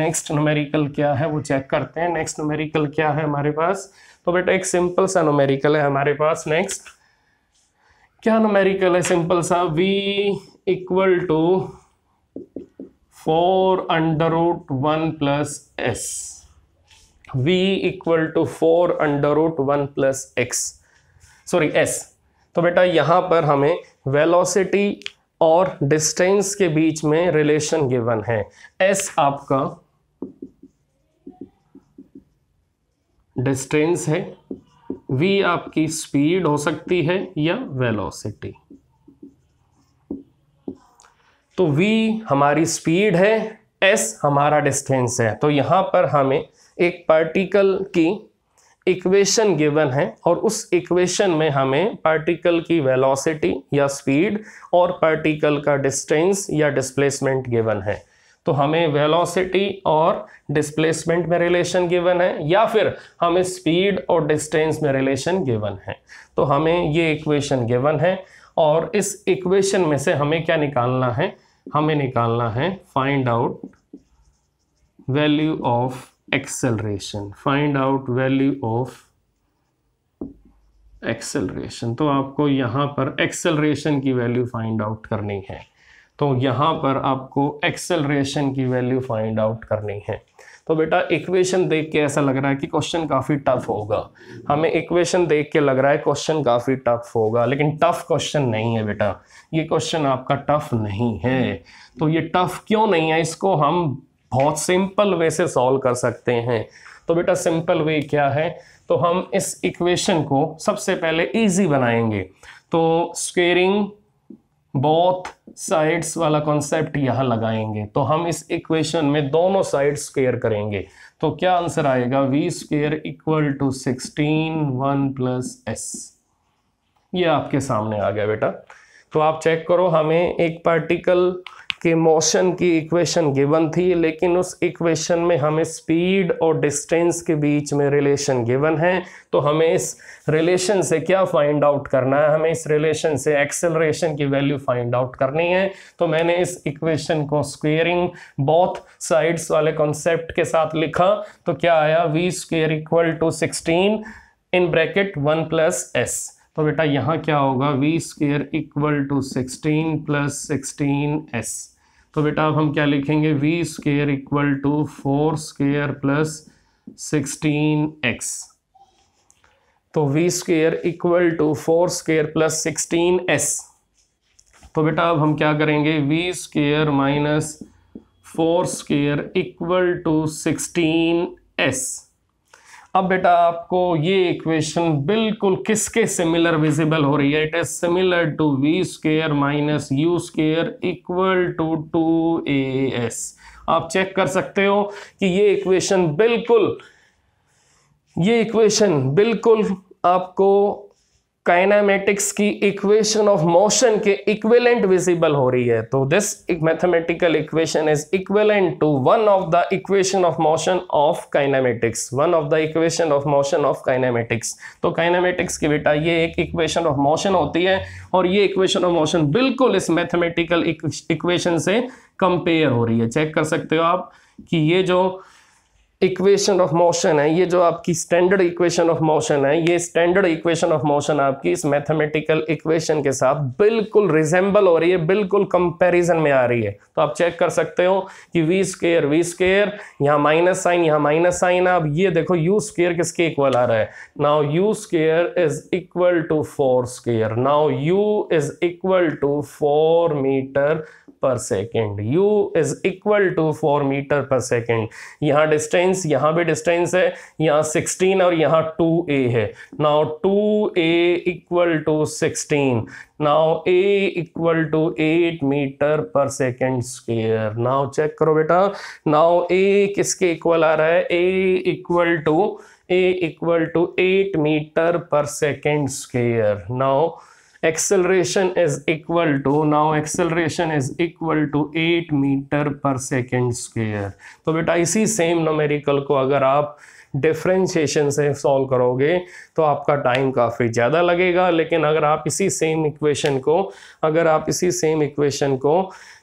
नेक्स्ट नोमेरिकल क्या है वो चेक करते हैं नेक्स्ट नोमेरिकल क्या है हमारे पास तो बेटा एक सिंपल सा नोमेरिकल है हमारे पास नेक्स्ट क्या नमेरिकल है सिंपल सा v equal to four under root one plus s v equal to four under root one plus x sorry s तो बेटा यहां पर हमें वेलोसिटी और डिस्टेंस के बीच में रिलेशन गिवन है s आपका डिस्टेंस है वी आपकी स्पीड हो सकती है या वेलोसिटी तो वी हमारी स्पीड है एस हमारा डिस्टेंस है तो यहाँ पर हमें एक पार्टिकल की इक्वेशन गिवन है और उस इक्वेशन में हमें पार्टिकल की वेलोसिटी या स्पीड और पार्टिकल का डिस्टेंस या डिस्प्लेसमेंट गिवन है तो हमें वेलोसिटी और डिस्प्लेसमेंट में रिलेशन गिवन है या फिर हमें स्पीड और डिस्टेंस में रिलेशन गिवन है तो हमें ये इक्वेशन गिवन है और इस इक्वेशन में से हमें क्या निकालना है हमें निकालना है find out value of acceleration find out value of acceleration तो आपको यहाँ पर एक्सेलरेशन की वैल्यू फाइंड आउट करनी है तो यहाँ पर आपको एक्सेलरेशन की वैल्यू फाइंड आउट करनी है तो बेटा इक्वेशन देख के ऐसा लग रहा है कि क्वेश्चन काफ़ी टफ होगा हमें इक्वेशन देख के लग रहा है क्वेश्चन काफ़ी टफ होगा लेकिन टफ क्वेश्चन नहीं है बेटा ये क्वेश्चन आपका टफ नहीं है तो ये टफ क्यों नहीं है इसको हम बहुत सिंपल वे से सॉल्व कर सकते हैं तो बेटा सिंपल वे क्या है तो हम इस इक्वेशन को सबसे पहले ईजी बनाएंगे तो स्केयरिंग बोथ साइड्स वाला कॉन्सेप्ट यहाँ लगाएंगे तो हम इस इक्वेशन में दोनों साइड स्क्वेयर करेंगे तो क्या आंसर आएगा v square equal to sixteen one plus s ये आपके सामने आ गया बेटा तो आप चेक करो हमें एक पार्टिकल कि मोशन की इक्वेशन गिवन थी लेकिन उस इक्वेशन में हमें स्पीड और डिस्टेंस के बीच में रिलेशन गिवन है तो हमें इस रिलेशन से क्या फाइंड आउट करना है हमें इस रिलेशन से एक्सेलरेशन की वैल्यू फाइंड आउट करनी है तो मैंने इस इक्वेशन को स्क्वेयरिंग बोथ साइड्स वाले कॉन्सेप्ट के साथ लिखा तो क्या आया v square equal to sixteen in bracket one plus s तो बेटा यहाँ क्या होगा v square equal to sixteen plus sixteen s तो बेटा अब हम क्या लिखेंगे v square equal to four square plus sixteen x तो v square equal to four square plus sixteen s तो बेटा अब हम क्या करेंगे we square minus four square equal to sixteen s अब बेटा आपको ये इक्वेशन बिल्कुल किसके सिमिलर विजिबल हो रही है it is similar to v square minus u square equal to two a s आप चेक कर सकते हो कि ये इक्वेशन बिल्कुल ये इक्वेशन बिल्कुल आपको काइनामेटिक्स की इक्वेशन ऑफ मोशन के इक्वेलेंट विजिबल हो रही है तो this mathematical equation is equivalent to one of the equation of motion of kinematics one of the equation of motion of kinematics तो काइनामेटिक्स की बेटा ये एक इक्वेशन ऑफ मोशन होती है और ये इक्वेशन ऑफ मोशन बिल्कुल इस मैथमेटिकल इक्वेशन से कंपेयर हो रही है चेक कर सकते हो आप कि ये जो इक्वेशन ऑफ मोशन है ये जो आपकी स्टैंडर्ड इक्वेशन ऑफ मोशन है ये स्टैंडर्ड इक्वेशन ऑफ मोशन आपकी इस मैथमेटिकल इक्वेशन के साथ बिल्कुल रिजेंबल हो रही है बिल्कुल कंपैरिजन में आ रही है तो आप चेक कर सकते हो कि वी स्केयर वी स्केयर यहाँ माइनस साइन यहाँ माइनस साइन अब ये देखो यू स्केयर किसके इक्वल आ रहा है now u square is equal to four square now u is equal to four meter per second u is equal to four meter per second यहाँ distance यहाँ भी डिस्टेंस है यहाँ सिक्सटीन और यहाँ टू ए है now two a equal to sixteen now a equal to eight meter per second square now check करो बेटा नाउ ए किसके इक्वल आ रहा है a equal to a equal to eight meter per second square now acceleration is equal to now acceleration is equal to 8 meter per second square तो बेटा इसी same numerical को अगर आप डिफ्रेंशिएशन से सॉल्व करोगे तो आपका टाइम काफ़ी ज़्यादा लगेगा लेकिन अगर आप इसी सेम इक्वेशन को अगर आप इसी सेम इक्वेशन को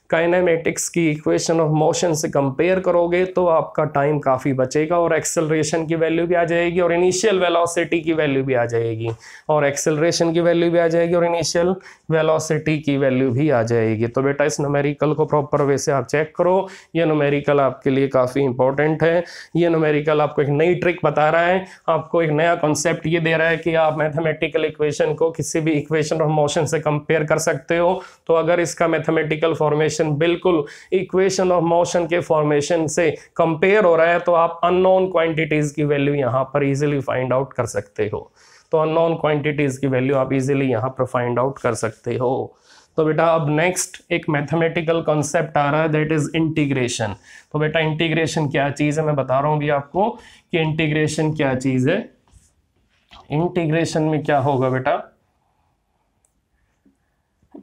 काइनेमेटिक्स की इक्वेशन ऑफ मोशन से कंपेयर करोगे तो आपका टाइम काफ़ी बचेगा और एक्सेलरेशन की वैल्यू भी आ जाएगी और इनिशियल वेलोसिटी की वैल्यू भी आ जाएगी और एक्सेलरेशन की वैल्यू भी आ जाएगी और इनिशियल वेलोसिटी की वैल्यू भी आ जाएगी तो बेटा इस नोमेरिकल को प्रॉपर वे से आप चेक करो ये नोमेरिकल आपके लिए काफ़ी इंपॉर्टेंट है ये नोमेरिकल आपको एक नई ट्रिक बता रहा है आपको एक नया कॉन्सेप्ट ये दे रहा है कि आप मैथमेटिकल इक्वेशन को किसी भी इक्वेशन ऑफ मोशन से कंपेयर कर सकते हो तो अगर इसका मैथमेटिकल फॉर्मेशन इक्वेशन बिल्कुल इक्वेशन ऑफ मोशन के फॉर्मेशन से कंपेयर हो रहा है तो आप अननोन क्वांटिटीज़ की वैल्यू यहाँ पर इजीली फाइंड आउट कर सकते हो तो अननोन क्वांटिटीज़ की वैल्यू आप इजीली यहाँ पर फाइंड आउट कर सकते हो तो बेटा अब नेक्स्ट एक मैथमेटिकल कॉन्सेप्ट आ रहा है दैट इज इंटीग्रेशन तो बेटा इंटीग्रेशन क्या चीज़ है मैं बता रहा हूँ भी आपको कि इंटीग्रेशन क्या चीज़ है इंटीग्रेशन में क्या होगा बेटा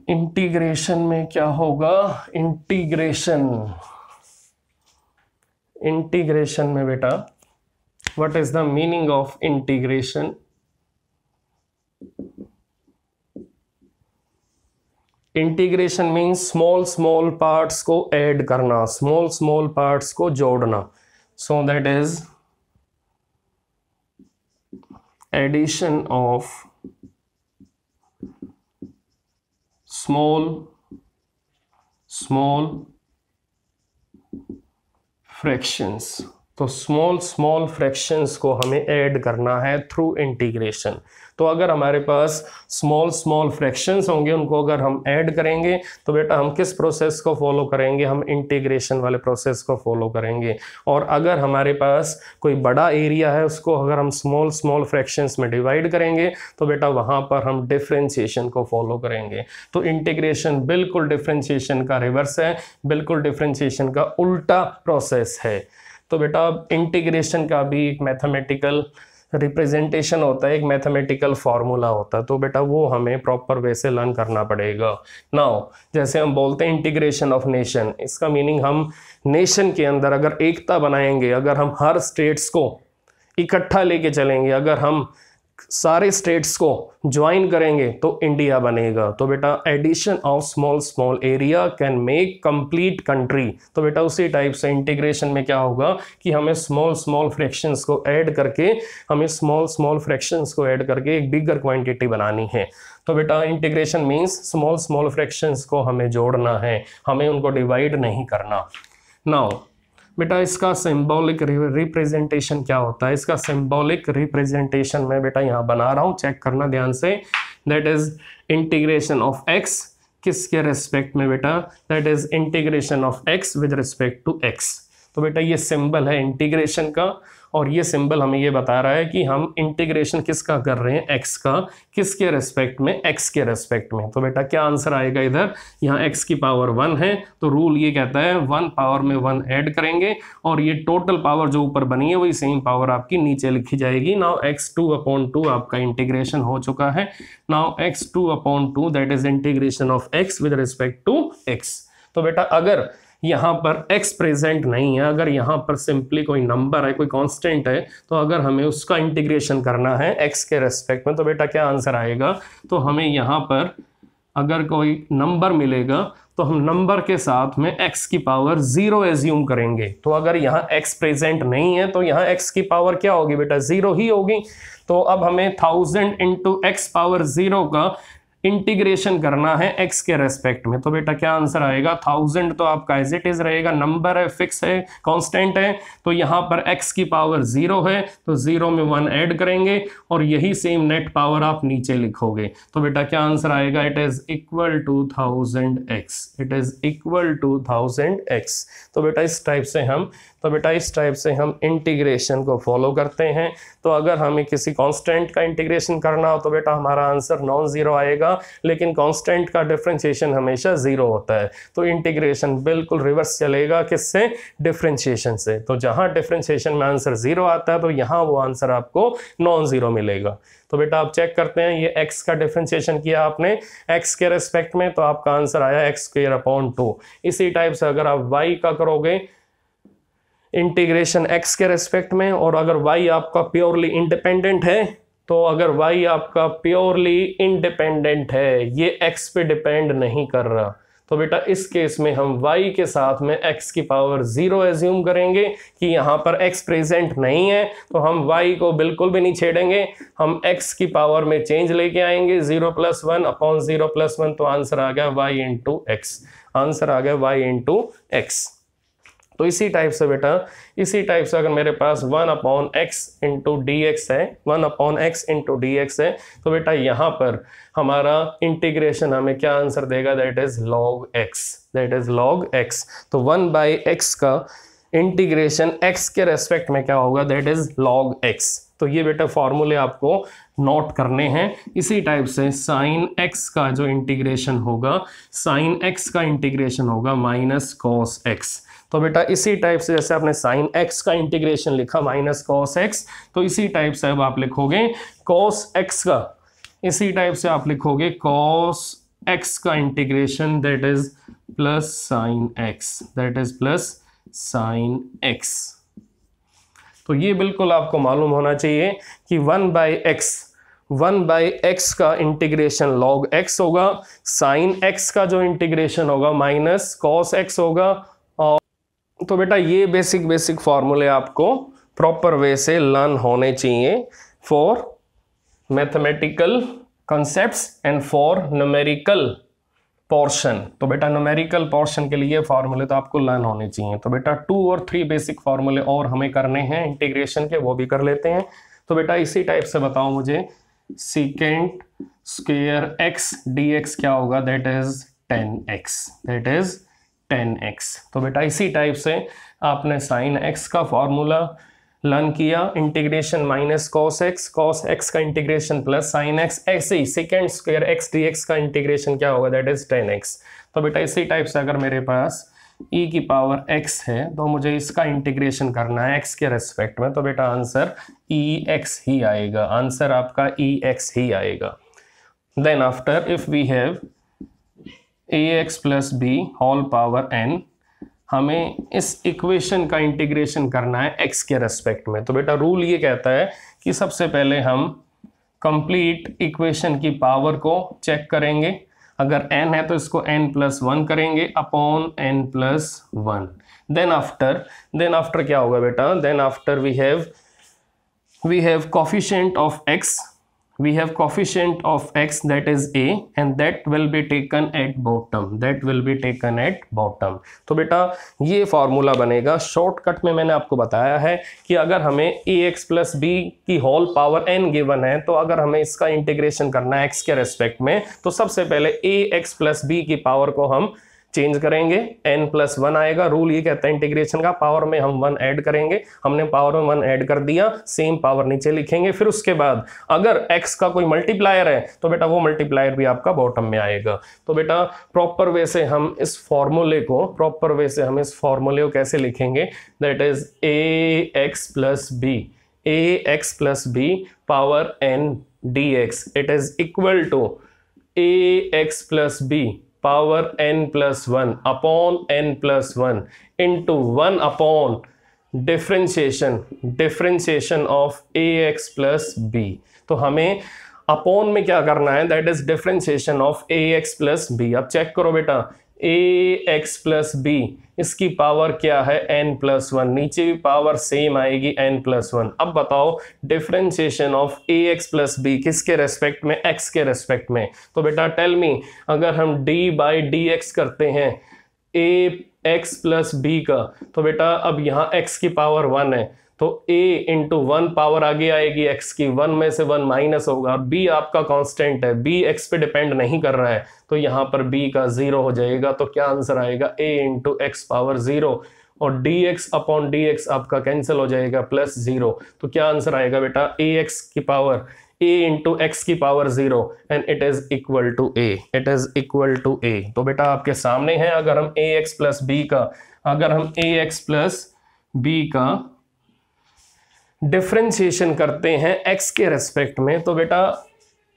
इंटीग्रेशन में क्या होगा इंटीग्रेशन इंटीग्रेशन में बेटा what is the meaning of integration integration means small small parts को ऐड करना स्मॉल स्मॉल पार्ट्स को जोड़ना so that is addition of small small fractions तो स्मॉल स्मॉल फ्रैक्शंस को हमें ऐड करना है थ्रू इंटीग्रेशन तो अगर हमारे पास स्मॉल स्मॉल फ्रैक्शंस होंगे उनको अगर हम ऐड करेंगे तो बेटा हम किस प्रोसेस को फॉलो करेंगे हम इंटीग्रेशन वाले प्रोसेस को फॉलो करेंगे और अगर हमारे पास कोई बड़ा एरिया है उसको अगर हम स्मॉल स्मॉल फ्रैक्शंस में डिवाइड करेंगे तो बेटा वहाँ पर हम डिफ्रेंशिएशन को फॉलो करेंगे तो इंटीग्रेशन बिल्कुल डिफ्रेंशिएशन का रिवर्स है बिल्कुल डिफ्रेंशिएशन का उल्टा प्रोसेस है तो बेटा इंटीग्रेशन का भी एक मैथमेटिकल रिप्रेजेंटेशन होता है एक मैथमेटिकल फार्मूला होता है तो बेटा वो हमें प्रॉपर वे से लर्न करना पड़ेगा नाउ जैसे हम बोलते हैं इंटीग्रेशन ऑफ नेशन इसका मीनिंग हम नेशन के अंदर अगर एकता बनाएंगे अगर हम हर स्टेट्स को इकट्ठा लेके चलेंगे अगर हम सारे स्टेट्स को ज्वाइन करेंगे तो इंडिया बनेगा तो बेटा addition of small small area can make complete country तो बेटा उसी टाइप से इंटीग्रेशन में क्या होगा कि हमें स्मॉल स्मॉल फ्रैक्शंस को ऐड करके हमें स्मॉल स्मॉल फ्रैक्शंस को ऐड करके एक बिगर क्वांटिटी बनानी है तो बेटा integration means small small fractions को हमें जोड़ना है हमें उनको डिवाइड नहीं करना नाउ बेटा इसका सिंबॉलिक रिप्रेजेंटेशन क्या होता है इसका सिंबॉलिक रिप्रेजेंटेशन मैं बेटा यहाँ बना रहा हूँ चेक करना ध्यान से that is integration of x किसके रिस्पेक्ट में बेटा that is integration of x with respect to x तो बेटा ये सिंबल है इंटीग्रेशन का और ये सिंबल हमें ये बता रहा है कि हम इंटीग्रेशन किसका कर रहे हैं एक्स का किसके रेस्पेक्ट में एक्स के रेस्पेक्ट में तो बेटा क्या आंसर आएगा इधर यहाँ एक्स की पावर वन है तो रूल ये कहता है वन पावर में वन ऐड करेंगे और ये टोटल पावर जो ऊपर बनी है वही सेम पावर आपकी नीचे लिखी जाएगी now x two upon two आपका इंटीग्रेशन हो चुका है now x two upon two that is integration of x with respect to x तो बेटा अगर यहाँ पर x प्रेजेंट नहीं है अगर यहाँ पर सिंपली कोई नंबर है कोई कांस्टेंट है तो अगर हमें उसका इंटीग्रेशन करना है x के रेस्पेक्ट में तो बेटा क्या आंसर आएगा तो हमें यहाँ पर अगर कोई नंबर मिलेगा तो हम नंबर के साथ में x की पावर ज़ीरो एज्यूम करेंगे तो अगर यहाँ x प्रेजेंट नहीं है तो यहाँ x की पावर क्या होगी बेटा ज़ीरो ही होगी तो अब हमें thousand into x power zero का इंटीग्रेशन करना है एक्स के रेस्पेक्ट में तो बेटा क्या आंसर आएगा थाउजेंड तो आपका एज इट इज रहेगा नंबर है फिक्स है कांस्टेंट है तो यहाँ पर एक्स की पावर जीरो है तो जीरो में वन ऐड करेंगे और यही सेम नेट पावर आप नीचे लिखोगे तो बेटा क्या आंसर आएगा it is equal to thousand x it is equal to thousand x तो बेटा इस टाइप से हम तो बेटा इस टाइप से हम इंटीग्रेशन को फॉलो करते हैं तो अगर हमें किसी कांस्टेंट का इंटीग्रेशन करना हो तो बेटा हमारा आंसर नॉन ज़ीरो आएगा लेकिन कांस्टेंट का डिफ्रेंशिएशन हमेशा ज़ीरो होता है तो इंटीग्रेशन बिल्कुल रिवर्स चलेगा किससे डिफ्रेंशिएशन से तो जहाँ डिफ्रेंशिएशन में आंसर ज़ीरो आता है तो यहाँ वो आंसर आपको नॉन ज़ीरो मिलेगा तो बेटा आप चेक करते हैं ये x का डिफ्रेंशिएशन किया आपने x के रेस्पेक्ट में तो आपका आंसर आया एक्स स्क्र अपॉन टू इसी टाइप से अगर आप y का करोगे इंटीग्रेशन एक्स के रेस्पेक्ट में और अगर वाई आपका प्योरली इंडिपेंडेंट है तो अगर वाई आपका प्योरली इंडिपेंडेंट है ये एक्स पे डिपेंड नहीं कर रहा तो बेटा इस केस में हम y के साथ में x की पावर ज़ीरो एज्यूम करेंगे कि यहाँ पर x प्रेजेंट नहीं है तो हम y को बिल्कुल भी नहीं छेड़ेंगे हम x की पावर में चेंज लेके आएंगे zero plus one upon zero plus one तो आंसर आ गया y इंटू एक्स आंसर आ गया y इंटू एक्स तो इसी टाइप से बेटा इसी टाइप से अगर मेरे पास one upon x into d x है one upon x into d x है तो बेटा यहाँ पर हमारा इंटीग्रेशन हमें क्या आंसर देगा that is log x that is log x तो वन बाई एक्स का इंटीग्रेशन एक्स के रेस्पेक्ट में क्या होगा दैट इज लॉग एक्स तो ये बेटा फॉर्मूले आपको नोट करने हैं इसी टाइप से साइन एक्स का जो इंटीग्रेशन होगा साइन एक्स का इंटीग्रेशन होगा माइनस कॉस एक्स तो बेटा इसी टाइप से जैसे आपने साइन एक्स का इंटीग्रेशन लिखा माइनस कॉस एक्स तो इसी टाइप से अब आप लिखोगे कॉस एक्स का इसी टाइप से आप लिखोगे कॉस एक्स का integration that is plus sine x that is plus sine x तो ये बिल्कुल आपको मालूम होना चाहिए कि one by x one by x का इंटीग्रेशन लॉग एक्स होगा साइन एक्स का जो इंटीग्रेशन होगा माइनस कॉस एक्स होगा तो बेटा ये बेसिक बेसिक फार्मूले आपको प्रॉपर वे से लर्न होने चाहिए for mathematical concepts and for numerical portion तो बेटा न्यूमेरिकल पोर्शन के लिए फॉर्मूले तो आपको लर्न होने चाहिए तो बेटा टू और थ्री बेसिक फॉर्मूले और हमें करने हैं इंटीग्रेशन के वो भी कर लेते हैं तो बेटा इसी टाइप से बताओ मुझे second square x d x क्या होगा that is tan x that is tan x तो बेटा इसी टाइप से आपने साइन एक्स का फॉर्मूला लर्न किया integration minus cos x cos x का इंटीग्रेशन प्लस साइन एक्स ऐसे ही second square x d x का इंटीग्रेशन क्या होगा दैट इज टेन एक्स तो बेटा इसी टाइप से अगर मेरे पास e की पावर x है तो मुझे इसका इंटीग्रेशन करना है x के रेस्पेक्ट में तो बेटा आंसर ई एक्स ही आएगा आंसर आपका ई e एक्स ही आएगा then after if we have a x plus b whole power n हमें इस इक्वेशन का इंटीग्रेशन करना है एक्स के रेस्पेक्ट में तो बेटा रूल ये कहता है कि सबसे पहले हम कंप्लीट इक्वेशन की पावर को चेक करेंगे अगर एन है तो इसको एन प्लस वन करेंगे upon n plus one then after then after क्या होगा बेटा then after we have we have coefficient of x we have coefficient of x that is a and that will be taken at bottom that will be taken at bottom तो बेटा ये formula बनेगा shortcut में मैंने आपको बताया है कि अगर हमें ए एक्स प्लस बी की होल पावर एन गिवन है तो अगर हमें इसका इंटीग्रेशन करना है एक्स के रेस्पेक्ट में तो सबसे पहले ए एक्स प्लस बी की पावर को हम चेंज करेंगे एन प्लस वन आएगा रूल ये कहता है इंटीग्रेशन का पावर में हम वन ऐड करेंगे हमने पावर में वन ऐड कर दिया सेम पावर नीचे लिखेंगे फिर उसके बाद अगर एक्स का कोई मल्टीप्लायर है तो बेटा वो मल्टीप्लायर भी आपका बॉटम में आएगा तो बेटा प्रॉपर वे से हम इस फॉर्मूले को प्रॉपर वे से हम इस फॉर्मूले को कैसे लिखेंगे that is a x plus b a x plus b power n d x it is equal to a x plus b power n plus one upon n plus one into one upon differentiation differentiation of a x plus b तो हमें upon में क्या करना है that is differentiation of a x plus b अब check करो बेटा a x plus b इसकी पावर क्या है एन प्लस वन नीचे भी पावर सेम आएगी एन प्लस वन अब बताओ differentiation of a x plus b किसके रेस्पेक्ट में एक्स के रेस्पेक्ट में तो बेटा टेल मी अगर हम डी बाई डी एक्स करते हैं ए एक्स प्लस बी का तो बेटा अब यहाँ एक्स की पावर वन है तो a इंटू वन पावर आगे आएगी x की वन में से वन माइनस होगा और b आपका कांस्टेंट है b x पे डिपेंड नहीं कर रहा है तो यहाँ पर b का ज़ीरो हो जाएगा तो क्या आंसर आएगा a into x power zero और d x upon d x आपका कैंसिल हो जाएगा प्लस ज़ीरो तो क्या आंसर आएगा बेटा ए एक्स की पावर ए इंटू एक्स की power zero and it is equal to a it is equal to a तो बेटा आपके सामने है अगर हम ए एक्स प्लस बी का अगर हम ए एक्स प्लस बी का डिफ्रेंशिएशन करते हैं एक्स के रेस्पेक्ट में तो बेटा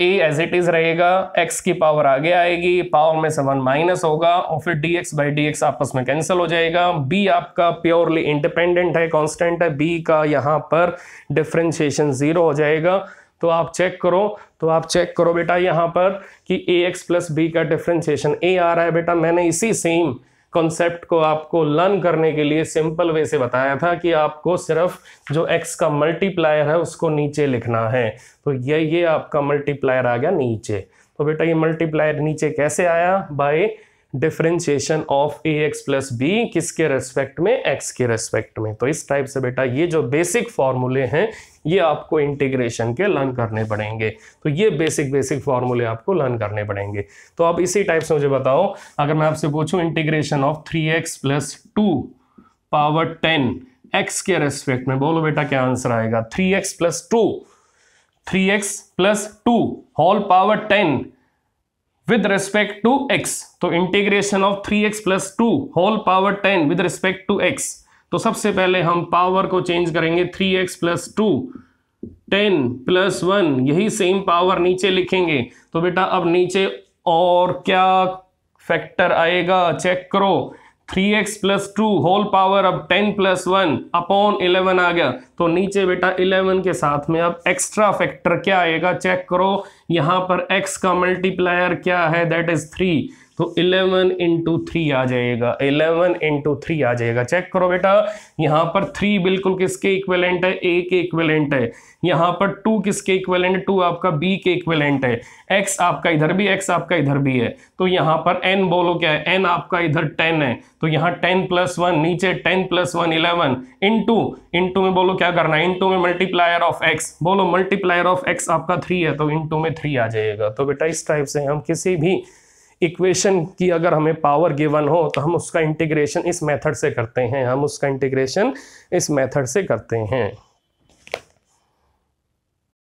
ए एज इट इज रहेगा एक्स की पावर आगे आएगी पावर में से वन माइनस होगा और फिर d x by d x आपस में कैंसिल हो जाएगा बी आपका प्योरली इंडिपेंडेंट है कांस्टेंट है बी का यहाँ पर डिफ्रेंशिएशन जीरो हो जाएगा तो आप चेक करो तो आप चेक करो बेटा यहाँ पर कि ए एक्स प्लस बी का डिफ्रेंशिएशन ए आ रहा है बेटा मैंने इसी सेम कॉन्सेप्ट को आपको लर्न करने के लिए सिंपल वे से बताया था कि आपको सिर्फ जो एक्स का मल्टीप्लायर है उसको नीचे लिखना है तो ये ये आपका मल्टीप्लायर आ गया नीचे तो बेटा ये मल्टीप्लायर नीचे कैसे आया by differentiation of a x plus b किसके रेस्पेक्ट में एक्स के रेस्पेक्ट में तो इस टाइप से बेटा ये जो बेसिक फॉर्मूले हैं ये आपको इंटीग्रेशन के लर्न करने पड़ेंगे तो ये बेसिक बेसिक फॉर्मूले आपको लर्न करने पड़ेंगे तो आप इसी टाइप से मुझे बताओ अगर मैं आपसे पूछूं integration of three x plus two power ten x के रेस्पेक्ट में बोलो बेटा क्या आंसर आएगा three x plus two three x plus two whole power ten with respect to x तो integration of three x plus two whole power ten with respect to x तो सबसे पहले हम पावर को चेंज करेंगे three x plus two ten plus one यही same power नीचे लिखेंगे तो बेटा अब नीचे और क्या फैक्टर आएगा चेक करो three x plus two whole power अब ten plus one upon eleven आ गया तो नीचे बेटा इलेवन के साथ में अब एक्स्ट्रा फैक्टर क्या आएगा चेक करो यहाँ पर एक्स का मल्टीप्लायर क्या है दैट इज थ्री तो 11 इंटू थ्री आ जाएगा 11 इंटू थ्री आ जाएगा चेक करो बेटा यहां पर थ्री बिल्कुल किसके इक्वेलेंट है ए के इक्वेलेंट है यहां पर टू किसके इक्वेलेंट टू आपका बी के इक्वेलेंट है एक्स आपका इधर भी एक्स आपका इधर भी है तो यहां पर एन बोलो क्या है एन आपका इधर टेन है तो यहां टेन प्लस वन नीचे ten plus one eleven into into में बोलो क्या करना है इंटू में मल्टीप्लायर ऑफ एक्स बोलो मल्टीप्लायर ऑफ एक्स आपका थ्री है तो इंटू में थ्री आ जाएगा तो बेटा इस टाइप से हम किसी भी इक्वेशन की अगर हमें पावर गिवन हो तो हम उसका इंटीग्रेशन इस मेथड से करते हैं हम उसका इंटीग्रेशन इस मेथड से करते हैं